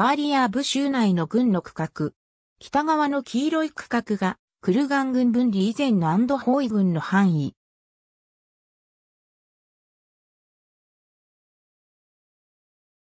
ファーリアーブ州内の軍の区画。北側の黄色い区画が、クルガン軍分離以前のアンドホイ軍の範囲。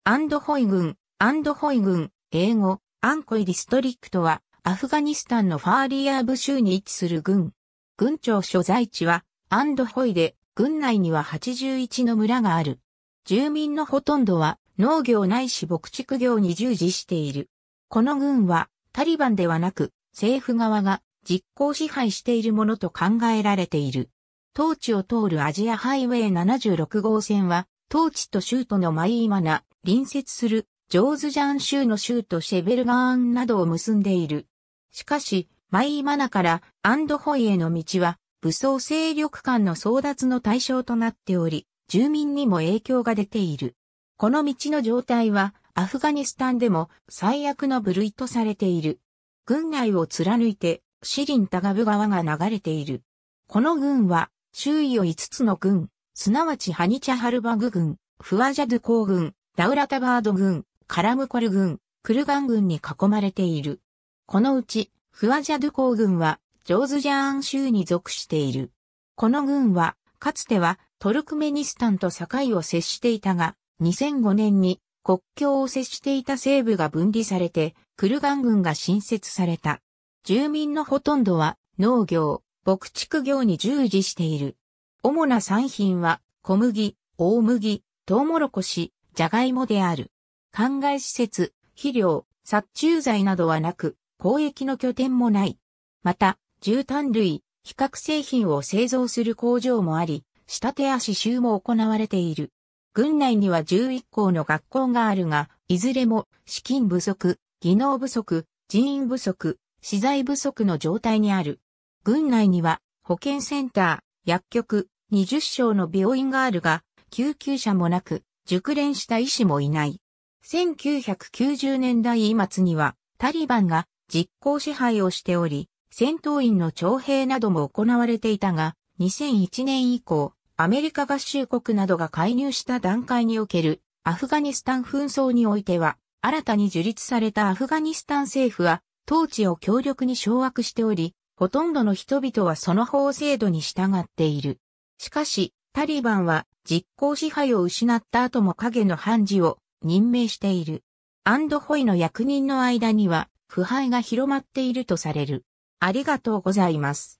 アンドホイ軍、アンドホイ軍、英語、アンコイディストリックトは、アフガニスタンのファーリアーブ州に位置する軍。軍庁所在地は、アンドホイで、軍内には81の村がある。住民のほとんどは、農業ないし牧畜業に従事している。この軍はタリバンではなく政府側が実効支配しているものと考えられている。当地を通るアジアハイウェイ76号線は、当地と州都のマイイマナ、隣接するジョーズジャン州の州都シェベルガーンなどを結んでいる。しかし、マイイマナからアンドホイへの道は、武装勢力間の争奪の対象となっており、住民にも影響が出ている。この道の状態はアフガニスタンでも最悪の部類とされている。軍内を貫いてシリン・タガブ川が流れている。この軍は周囲を5つの軍、すなわちハニチャハルバグ軍、フワジャドゥ公軍、ダウラタバード軍、カラムコル軍、クルガン軍に囲まれている。このうち、フワジャドゥ公軍は、ジョーズジャーン州に属している。この軍は、かつてはトルクメニスタンと境を接していたが、2005年に国境を接していた西部が分離されて、クルガン軍が新設された。住民のほとんどは農業、牧畜業に従事している。主な産品は小麦、大麦、トウモロコシ、ジャガイモである。灌漑施設、肥料、殺虫剤などはなく、交易の拠点もない。また、絨毯類、比較製品を製造する工場もあり、仕立て足収も行われている。郡内には11校の学校があるが、いずれも資金不足、技能不足、人員不足、資材不足の状態にある。郡内には保健センター、薬局、20床の病院があるが、救急車もなく、熟練した医師もいない。1990年代末には、タリバンが実行支配をしており、戦闘員の徴兵なども行われていたが、2001年以降、アメリカ合衆国などが介入した段階におけるアフガニスタン紛争においては、新たに樹立されたアフガニスタン政府は、統治を強力に掌握しており、ほとんどの人々はその法制度に従っている。しかし、タリバンは実効支配を失った後も影の判事を任命している。アンドホイの役人の間には腐敗が広まっているとされる。ありがとうございます。